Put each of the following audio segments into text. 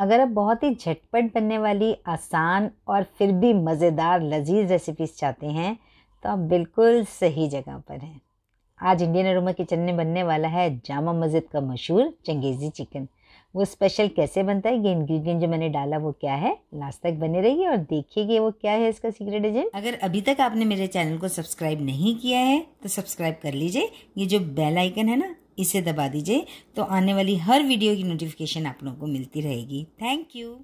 अगर आप बहुत ही झटपट बनने वाली आसान और फिर भी मज़ेदार लजीज रेसिपीज़ चाहते हैं तो आप बिल्कुल सही जगह पर हैं आज इंडियन अरोमा किचन में बनने वाला है जामा मस्जिद का मशहूर चंगेज़ी चिकन वो स्पेशल कैसे बनता है ये इंग्रेडिएंट जो मैंने डाला वो क्या है लास्ट तक बने रहिए और देखिए कि वो क्या है इसका सीक्रेट एजेंट अगर अभी तक आपने मेरे चैनल को सब्सक्राइब नहीं किया है तो सब्सक्राइब कर लीजिए ये जो बेल आइकन है ना इसे दबा दीजिए तो आने वाली हर वीडियो की नोटिफिकेशन आप लोगों को मिलती रहेगी थैंक यू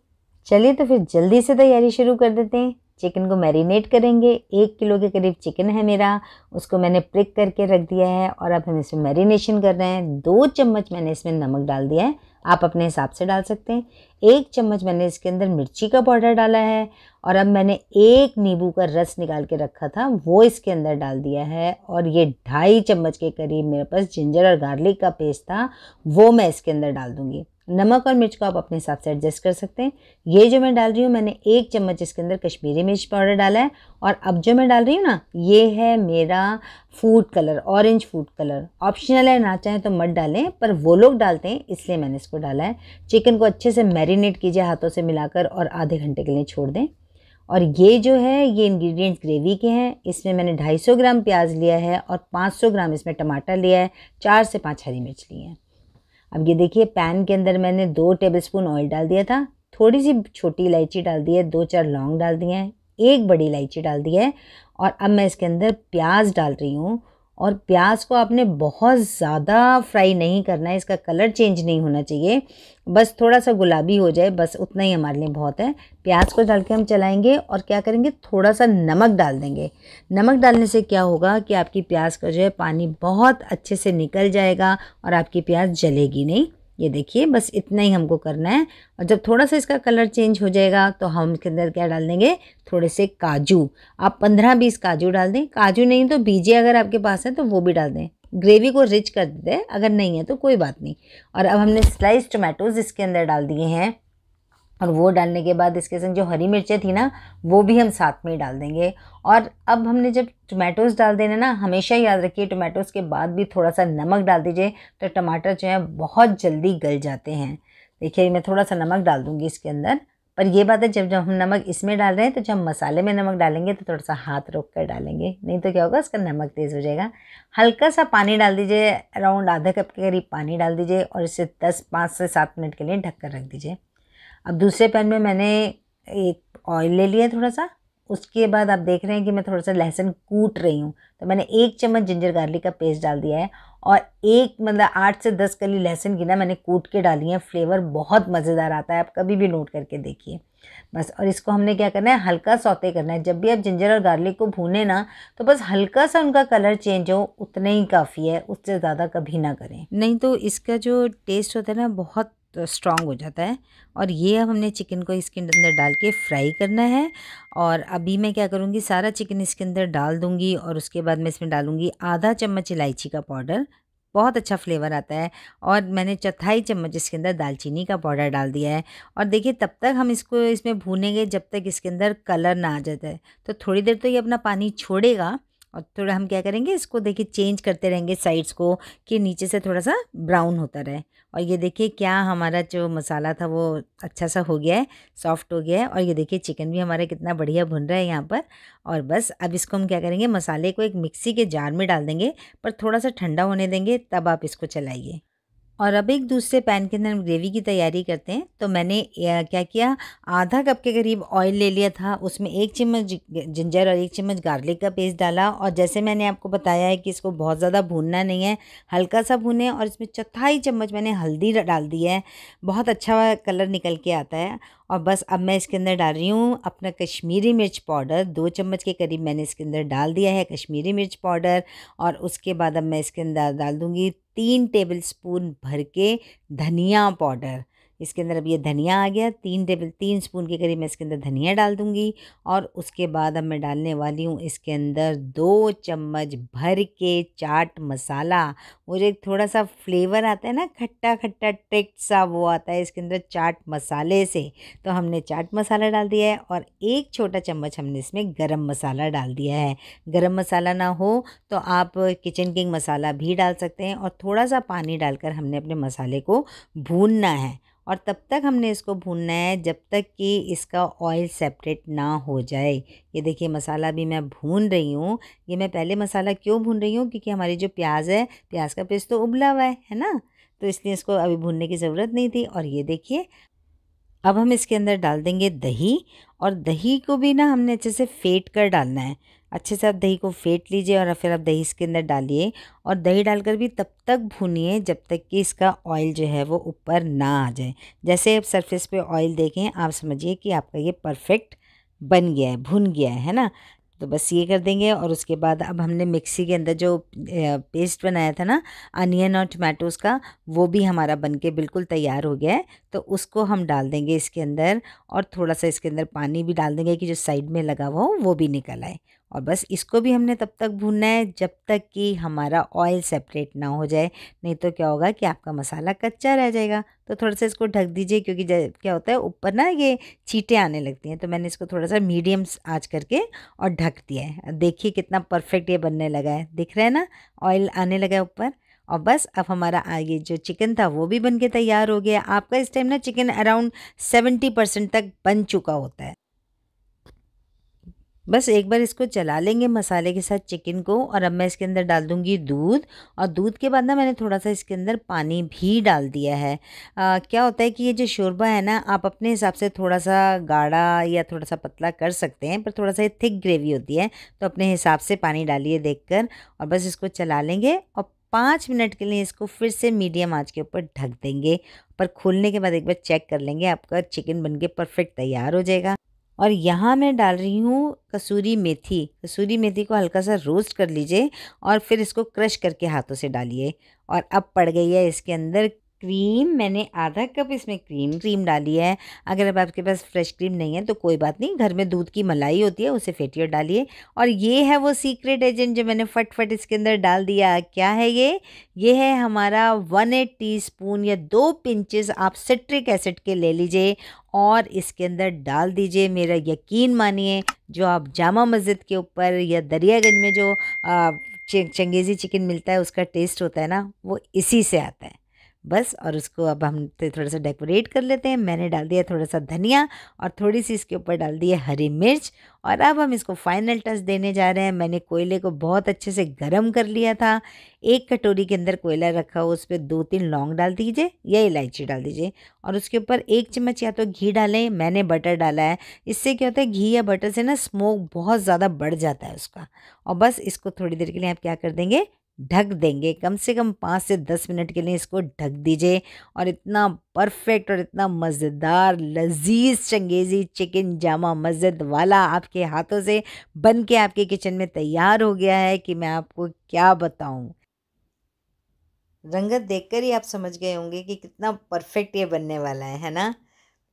चलिए तो फिर जल्दी से तैयारी शुरू कर देते हैं चिकन को मैरिनेट करेंगे एक किलो के करीब चिकन है मेरा उसको मैंने प्रिक करके रख दिया है और अब हम इसमें मैरिनेशन कर रहे हैं दो चम्मच मैंने इसमें नमक डाल दिया है आप अपने हिसाब से डाल सकते हैं एक चम्मच मैंने इसके अंदर मिर्ची का पाउडर डाला है और अब मैंने एक नींबू का रस निकाल के रखा था वो इसके अंदर डाल दिया है और ये ढाई चम्मच के करीब मेरे पास जिंजर और गार्लिक का पेस्ट था वो मैं इसके अंदर डाल दूँगी नमक और मिर्च को आप अपने हिसाब से एडजस्ट कर सकते हैं ये जो मैं डाल रही हूँ मैंने एक चम्मच इसके अंदर कश्मीरी मिर्च पाउडर डाला है और अब जो मैं डाल रही हूँ ना ये है मेरा food colour orange food colour optional है ना चाहें तो मत डालें पर वो लोग डालते हैं इसलिए मैंने इसको डाला है चिकन को अच्छे से मैरिनेट कीजिए हाथों से मिलाकर और आधे घंटे के लिए छोड़ दें और ये जो है ये इंग्रेडिएंट्स ग्रेवी के हैं इसमें मैंने 250 ग्राम प्याज लिया है और 500 ग्राम इसमें टमाटर लिया है चार से पाँच हरी मिर्च ली हैं अब ये देखिए पैन के अंदर मैंने दो टेबलस्पून ऑयल डाल दिया था थोड़ी सी छोटी इलायची डाल दी है दो चार लौंग डाल दिए हैं एक बड़ी इलायची डाल दी है और अब मैं इसके अंदर प्याज डाल रही हूँ और प्याज को आपने बहुत ज़्यादा फ्राई नहीं करना है इसका कलर चेंज नहीं होना चाहिए बस थोड़ा सा गुलाबी हो जाए बस उतना ही हमारे लिए बहुत है प्याज को डाल के हम चलाएंगे और क्या करेंगे थोड़ा सा नमक डाल देंगे नमक डालने से क्या होगा कि आपकी प्याज का जो है पानी बहुत अच्छे से निकल जाएगा और आपकी प्याज जलेगी नहीं ये देखिए बस इतना ही हमको करना है और जब थोड़ा सा इसका कलर चेंज हो जाएगा तो हम इसके अंदर क्या डाल देंगे थोड़े से काजू आप पंद्रह बीस काजू डाल दें काजू नहीं तो बीजे अगर आपके पास है तो वो भी डाल दें ग्रेवी को रिच कर देते हैं अगर नहीं है तो कोई बात नहीं और अब हमने स्लाइस टमाटोज़ इसके अंदर डाल दिए हैं और वो डालने के बाद इसके संग जो हरी मिर्चें थी ना वो भी हम साथ में ही डाल देंगे और अब हमने जब टमाटोज़ डाल देने ना हमेशा याद रखिए टमाटोज़ के बाद भी थोड़ा सा नमक डाल दीजिए तो टमाटर जो है बहुत जल्दी गल जाते हैं देखिए मैं थोड़ा सा नमक डाल दूँगी इसके अंदर पर ये बात है जब जब हम नमक इसमें डाल रहे हैं तो जब मसाले में नमक डालेंगे तो थोड़ा सा हाथ रोक कर डालेंगे नहीं तो क्या होगा इसका नमक तेज़ हो जाएगा हल्का सा पानी डाल दीजिए अराउंड आधा कप के करीब पानी डाल दीजिए और इसे दस पाँच से सात मिनट के लिए ढक कर रख दीजिए अब दूसरे पैन में मैंने एक ऑयल ले लिया थोड़ा सा उसके बाद आप देख रहे हैं कि मैं थोड़ा सा लहसुन कूट रही हूँ तो मैंने एक चम्मच जिंजर गार्लिक का पेस्ट डाल दिया है और एक मतलब आठ से दस कली लहसुन की ना मैंने कूट के डाली है फ्लेवर बहुत मज़ेदार आता है आप कभी भी नोट करके देखिए बस और इसको हमने क्या करना है हल्का सौते करना है जब भी आप जिंजर और गार्लिक को भूने ना तो बस हल्का सा उनका कलर चेंज हो उतना ही काफ़ी है उससे ज़्यादा कभी ना करें नहीं तो इसका जो टेस्ट होता है ना बहुत तो स्ट्रॉन्ग हो जाता है और ये अब हमने चिकन को इसके अंदर डाल के फ्राई करना है और अभी मैं क्या करूँगी सारा चिकन इसके अंदर डाल दूँगी और उसके बाद मैं इसमें डालूँगी आधा चम्मच इलायची का पाउडर बहुत अच्छा फ्लेवर आता है और मैंने चौथाई चम्मच इसके अंदर दालचीनी का पाउडर डाल दिया है और देखिए तब तक हम इसको इसमें भूनेंगे जब तक इसके अंदर कलर ना आ जाता है तो थोड़ी देर तो ये अपना पानी छोड़ेगा और थोड़ा हम क्या करेंगे इसको देखिए चेंज करते रहेंगे साइड्स को कि नीचे से थोड़ा सा ब्राउन होता रहे और ये देखिए क्या हमारा जो मसाला था वो अच्छा सा हो गया है सॉफ्ट हो गया है और ये देखिए चिकन भी हमारा कितना बढ़िया भुन रहा है यहाँ पर और बस अब इसको हम क्या करेंगे मसाले को एक मिक्सी के जार में डाल देंगे पर थोड़ा सा ठंडा होने देंगे तब आप इसको चलाइए और अब एक दूसरे पैन के अंदर हम ग्रेवी की तैयारी करते हैं तो मैंने क्या किया आधा कप के करीब ऑयल ले लिया था उसमें एक चम्मच जिंजर और एक चम्मच गार्लिक का पेस्ट डाला और जैसे मैंने आपको बताया है कि इसको बहुत ज़्यादा भूनना नहीं है हल्का सा भूने और इसमें चौथाई चम्मच मैंने हल्दी डाल दी है बहुत अच्छा कलर निकल के आता है और बस अब मैं इसके अंदर डाल रही हूँ अपना कश्मीरी मिर्च पाउडर दो चम्मच के करीब मैंने इसके अंदर डाल दिया है कश्मीरी मिर्च पाउडर और उसके बाद अब मैं इसके अंदर डाल दूँगी तीन टेबल स्पून भर के धनिया पाउडर इसके अंदर अब ये धनिया आ गया तीन टेबल तीन स्पून के करीब मैं इसके अंदर धनिया डाल दूँगी और उसके बाद अब मैं डालने वाली हूँ इसके अंदर दो चम्मच भर के चाट मसाला वो जो एक थोड़ा सा फ्लेवर आता है ना खट्टा खट्टा टेक्ट सा वो आता है इसके अंदर चाट मसाले से तो हमने चाट मसाला डाल दिया है और एक छोटा चम्मच हमने इसमें गर्म मसाला डाल दिया है गर्म मसाला ना हो तो आप किचन किंग मसाला भी डाल सकते हैं और थोड़ा सा पानी डालकर हमने अपने मसाले को भूनना है और तब तक हमने इसको भूनना है जब तक कि इसका ऑयल सेपरेट ना हो जाए ये देखिए मसाला भी मैं भून रही हूँ ये मैं पहले मसाला क्यों भून रही हूँ क्योंकि हमारी जो प्याज है प्याज का पेस्ट तो उबला हुआ है है ना तो इसलिए इसको अभी भूनने की ज़रूरत नहीं थी और ये देखिए अब हम इसके अंदर डाल देंगे दही और दही को भी ना हमने अच्छे से फेंट कर डालना है अच्छे से आप दही को फेंट लीजिए और फिर आप दही इसके अंदर डालिए और दही डालकर भी तब तक भूनिए जब तक कि इसका ऑयल जो है वो ऊपर ना आ जाए जैसे आप सरफेस पे ऑयल देखें आप समझिए कि आपका ये परफेक्ट बन गया है भुन गया है ना तो बस ये कर देंगे और उसके बाद अब हमने मिक्सी के अंदर जो पेस्ट बनाया था ना अनियन और टमाटोज़ का वो भी हमारा बन के बिल्कुल तैयार हो गया है तो उसको हम डाल देंगे इसके अंदर और थोड़ा सा इसके अंदर पानी भी डाल देंगे कि जो साइड में लगा हुआ हो वो भी निकल आए और बस इसको भी हमने तब तक भूनना है जब तक कि हमारा ऑयल सेपरेट ना हो जाए नहीं तो क्या होगा कि आपका मसाला कच्चा रह जाएगा तो थोड़ा सा इसको ढक दीजिए क्योंकि क्या होता है ऊपर ना ये चीटें आने लगती हैं तो मैंने इसको थोड़ा सा मीडियम आँच करके और ढक दिया है देखिए कितना परफेक्ट ये बनने लगा है दिख रहा है ना ऑयल आने लगा है ऊपर और बस अब हमारा आगे जो चिकन था वो भी के तैयार हो गया आपका इस टाइम ना चिकन अराउंड सेवेंटी परसेंट तक बन चुका होता है बस एक बार इसको चला लेंगे मसाले के साथ चिकन को और अब मैं इसके अंदर डाल दूँगी दूध और दूध के बाद ना मैंने थोड़ा सा इसके अंदर पानी भी डाल दिया है आ, क्या होता है कि ये जो शोरबा है ना आप अपने हिसाब से थोड़ा सा गाढ़ा या थोड़ा सा पतला कर सकते हैं पर थोड़ा सा ये थिक ग्रेवी होती है तो अपने हिसाब से पानी डालिए देख और बस इसको चला लेंगे और पाँच मिनट के लिए इसको फिर से मीडियम आँच के ऊपर ढक देंगे पर खोलने के बाद एक बार चेक कर लेंगे आपका चिकन के परफेक्ट तैयार हो जाएगा और यहाँ मैं डाल रही हूँ कसूरी मेथी कसूरी मेथी को हल्का सा रोस्ट कर लीजिए और फिर इसको क्रश करके हाथों से डालिए और अब पड़ गई है इसके अंदर क्रीम मैंने आधा कप इसमें क्रीम क्रीम डाली है अगर अब आपके पास फ्रेश क्रीम नहीं है तो कोई बात नहीं घर में दूध की मलाई होती है उसे फेटिए डालिए और ये है वो सीक्रेट एजेंट जो मैंने फटफट इसके अंदर डाल दिया क्या है ये ये है हमारा वन एट टी स्पून या दो पिंचेस आप सिट्रिक एसिड के ले लीजिए और इसके अंदर डाल दीजिए मेरा यकीन मानिए जो आप जामा मस्जिद के ऊपर या दरियागंज में जो चंगेज़ी चिकन मिलता है उसका टेस्ट होता है ना वो इसी से आता है बस और उसको अब हम थोड़ा सा डेकोरेट कर लेते हैं मैंने डाल दिया थोड़ा सा धनिया और थोड़ी सी इसके ऊपर डाल दी है हरी मिर्च और अब हम इसको फाइनल टच देने जा रहे हैं मैंने कोयले को बहुत अच्छे से गर्म कर लिया था एक कटोरी के अंदर कोयला रखा हो उस पर दो तीन लौंग डाल दीजिए या इलायची डाल दीजिए और उसके ऊपर एक चम्मच या तो घी डालें मैंने बटर डाला है इससे क्या होता है घी या बटर से ना स्मोक बहुत ज़्यादा बढ़ जाता है उसका और बस इसको थोड़ी देर के लिए आप क्या कर देंगे ढक देंगे कम से कम पाँच से दस मिनट के लिए इसको ढक दीजिए और इतना परफेक्ट और इतना मज़ेदार लजीज चंगेज़ी चिकन जामा मस्जिद वाला आपके हाथों से बन के आपके किचन में तैयार हो गया है कि मैं आपको क्या बताऊँ रंगत देखकर ही आप समझ गए होंगे कि कितना परफेक्ट ये बनने वाला है है ना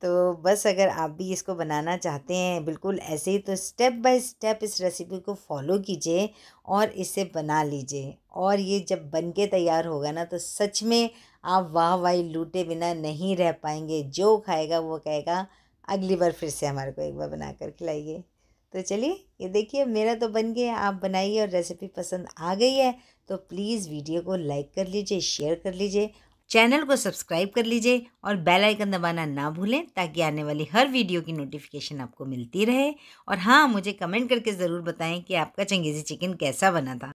तो बस अगर आप भी इसको बनाना चाहते हैं बिल्कुल ऐसे ही तो स्टेप बाय स्टेप इस रेसिपी को फॉलो कीजिए और इसे बना लीजिए और ये जब बन के तैयार होगा ना तो सच में आप वाह वाह लूटे बिना नहीं रह पाएंगे जो खाएगा वो कहेगा अगली बार फिर से हमारे को एक बार बना कर खिलाइए तो चलिए ये देखिए मेरा तो बन गया आप बनाइए और रेसिपी पसंद आ गई है तो प्लीज़ वीडियो को लाइक कर लीजिए शेयर कर लीजिए चैनल को सब्सक्राइब कर लीजिए और बेल आइकन दबाना ना भूलें ताकि आने वाली हर वीडियो की नोटिफिकेशन आपको मिलती रहे और हाँ मुझे कमेंट करके ज़रूर बताएं कि आपका चंगेज़ी चिकन कैसा बना था